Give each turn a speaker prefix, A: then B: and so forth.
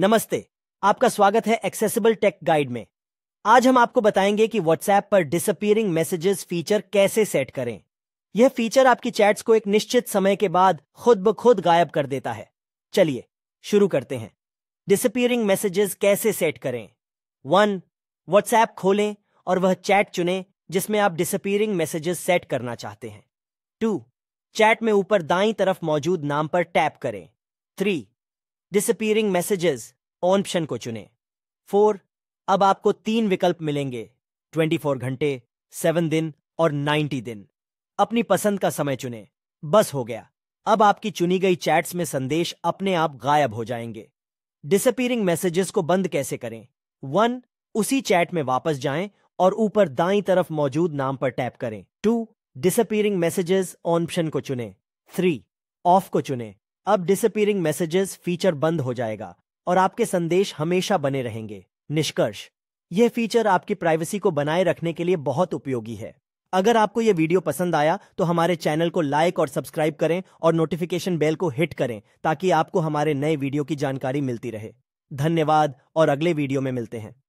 A: नमस्ते आपका स्वागत है एक्सेसिबल टेक गाइड में आज हम आपको बताएंगे कि व्हाट्सएप पर डिसअपियरिंग मैसेजेस फीचर कैसे सेट करें यह फीचर आपकी चैट्स को एक निश्चित समय के बाद खुद ब खुद गायब कर देता है चलिए शुरू करते हैं डिसअपियरिंग मैसेजेस कैसे सेट करें वन व्हाट्सएप खोलें और वह चैट चुनें जिसमें आप डिसअपियरिंग मैसेजेस सेट करना चाहते हैं टू चैट में ऊपर दाई तरफ मौजूद नाम पर टैप करें थ्री डिसअपियरिंग मैसेजेस ऑप्शन को चुने फोर अब आपको तीन विकल्प मिलेंगे 24 घंटे सेवन दिन और 90 दिन अपनी पसंद का समय चुने बस हो गया अब आपकी चुनी गई चैट्स में संदेश अपने आप गायब हो जाएंगे डिसअपियरिंग मैसेजेस को बंद कैसे करें वन उसी चैट में वापस जाएं और ऊपर दाई तरफ मौजूद नाम पर टैप करें टू डिसअपियरिंग मैसेजेस ऑप्शन को चुने थ्री ऑफ को चुने अब डिसअपियरिंग मैसेजेस फीचर बंद हो जाएगा और आपके संदेश हमेशा बने रहेंगे निष्कर्ष यह फीचर आपकी प्राइवेसी को बनाए रखने के लिए बहुत उपयोगी है अगर आपको यह वीडियो पसंद आया तो हमारे चैनल को लाइक और सब्सक्राइब करें और नोटिफिकेशन बेल को हिट करें ताकि आपको हमारे नए वीडियो की जानकारी मिलती रहे धन्यवाद और अगले वीडियो में मिलते हैं